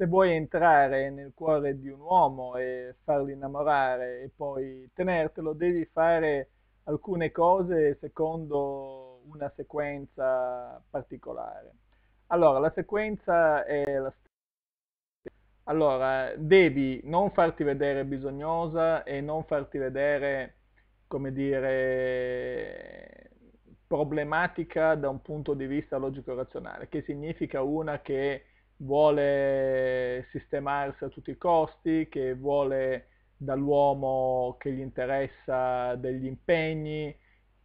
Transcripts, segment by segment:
se vuoi entrare nel cuore di un uomo e farlo innamorare e poi tenertelo, devi fare alcune cose secondo una sequenza particolare. Allora, la sequenza è la stessa. Allora, devi non farti vedere bisognosa e non farti vedere, come dire, problematica da un punto di vista logico-razionale, che significa una che vuole sistemarsi a tutti i costi, che vuole dall'uomo che gli interessa degli impegni,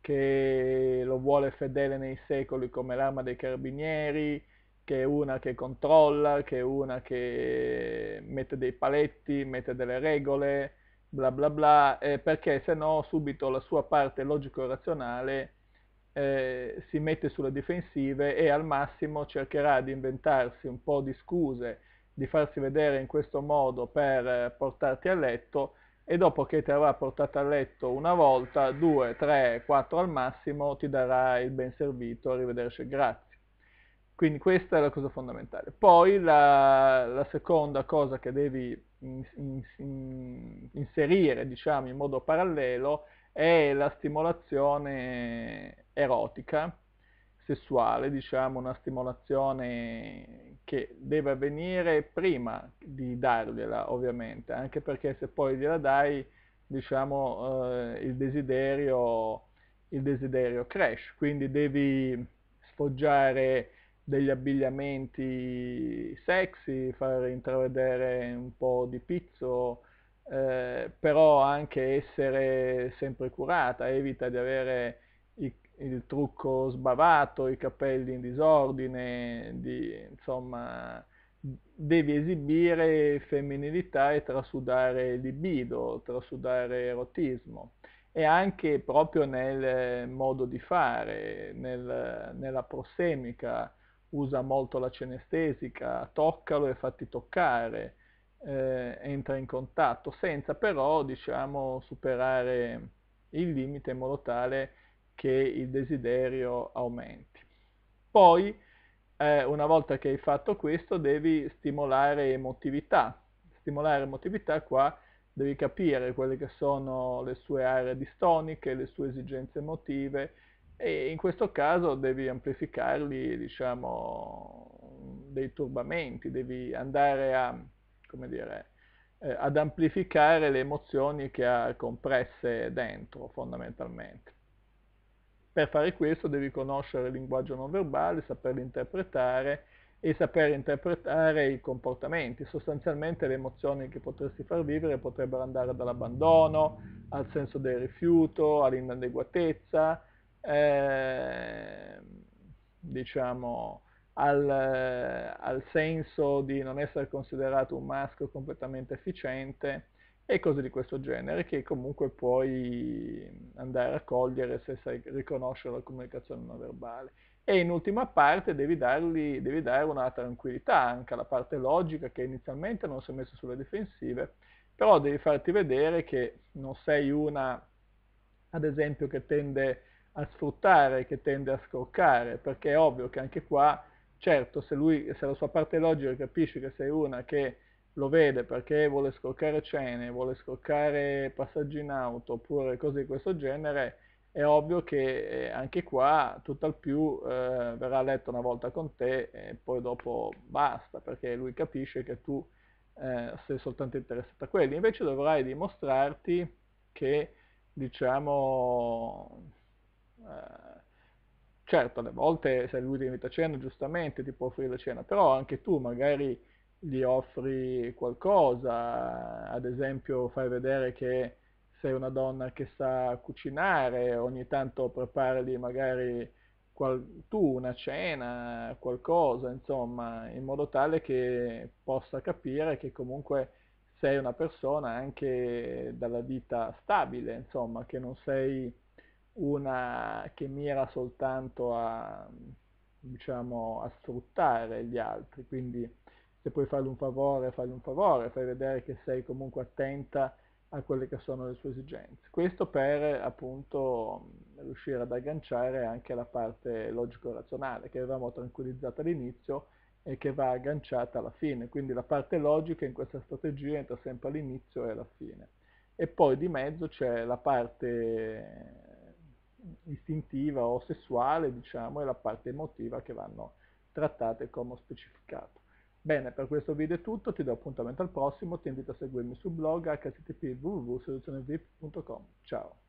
che lo vuole fedele nei secoli come l'arma dei carabinieri, che è una che controlla, che è una che mette dei paletti, mette delle regole, bla bla bla, eh, perché se no subito la sua parte logico-razionale eh, si mette sulle difensive e al massimo cercherà di inventarsi un po' di scuse, di farsi vedere in questo modo per eh, portarti a letto e dopo che ti avrà portato a letto una volta, due, tre, quattro al massimo, ti darà il ben servito, arrivederci e grazie. Quindi questa è la cosa fondamentale. Poi la, la seconda cosa che devi in, in, in, inserire diciamo, in modo parallelo è la stimolazione erotica, sessuale, diciamo una stimolazione che deve avvenire prima di dargliela ovviamente, anche perché se poi gliela dai, diciamo, eh, il, desiderio, il desiderio cresce, quindi devi sfoggiare degli abbigliamenti sexy, far intravedere un po' di pizzo, eh, però anche essere sempre curata, evita di avere i, il trucco sbavato, i capelli in disordine, di, insomma devi esibire femminilità e trasudare libido, trasudare erotismo e anche proprio nel eh, modo di fare, nel, nella prosemica, usa molto la cenestesica, toccalo e fatti toccare, eh, entra in contatto, senza però diciamo, superare il limite in modo tale che il desiderio aumenti. Poi, eh, una volta che hai fatto questo, devi stimolare emotività. Stimolare emotività qua devi capire quelle che sono le sue aree distoniche, le sue esigenze emotive e in questo caso devi amplificarli, diciamo, dei turbamenti, devi andare a come dire, eh, ad amplificare le emozioni che ha compresse dentro fondamentalmente. Per fare questo devi conoscere il linguaggio non verbale, saperlo interpretare e saper interpretare i comportamenti. Sostanzialmente le emozioni che potresti far vivere potrebbero andare dall'abbandono al senso del rifiuto, all'inadeguatezza, eh, diciamo, al, eh, al senso di non essere considerato un maschio completamente efficiente e cose di questo genere che comunque puoi andare a cogliere se sai riconoscere la comunicazione non verbale. E in ultima parte devi, dargli, devi dare una tranquillità anche alla parte logica che inizialmente non si è messa sulle difensive, però devi farti vedere che non sei una, ad esempio, che tende a sfruttare, che tende a scoccare, perché è ovvio che anche qua Certo, se, lui, se la sua parte logica capisce che sei una che lo vede perché vuole scoccare cene, vuole scoccare passaggi in auto oppure cose di questo genere, è ovvio che eh, anche qua tutt'al più eh, verrà letto una volta con te e poi dopo basta, perché lui capisce che tu eh, sei soltanto interessato a quelli. Invece dovrai dimostrarti che, diciamo, eh, Certo, alle volte se lui ti invita a cena, giustamente ti può offrire la cena, però anche tu magari gli offri qualcosa, ad esempio fai vedere che sei una donna che sa cucinare, ogni tanto preparali magari qual- tu una cena, qualcosa, insomma, in modo tale che possa capire che comunque sei una persona anche dalla vita stabile, insomma, che non sei una che mira soltanto a, diciamo, a sfruttare gli altri, quindi se puoi fargli un favore, fagli un favore, fai vedere che sei comunque attenta a quelle che sono le sue esigenze. Questo per appunto riuscire ad agganciare anche la parte logico-razionale che avevamo tranquillizzato all'inizio e che va agganciata alla fine, quindi la parte logica in questa strategia entra sempre all'inizio e alla fine. E poi di mezzo c'è la parte istintiva o sessuale, diciamo, e la parte emotiva che vanno trattate come ho specificato. Bene, per questo video è tutto, ti do appuntamento al prossimo, ti invito a seguirmi sul blog http www.seduzionevip.com. Ciao!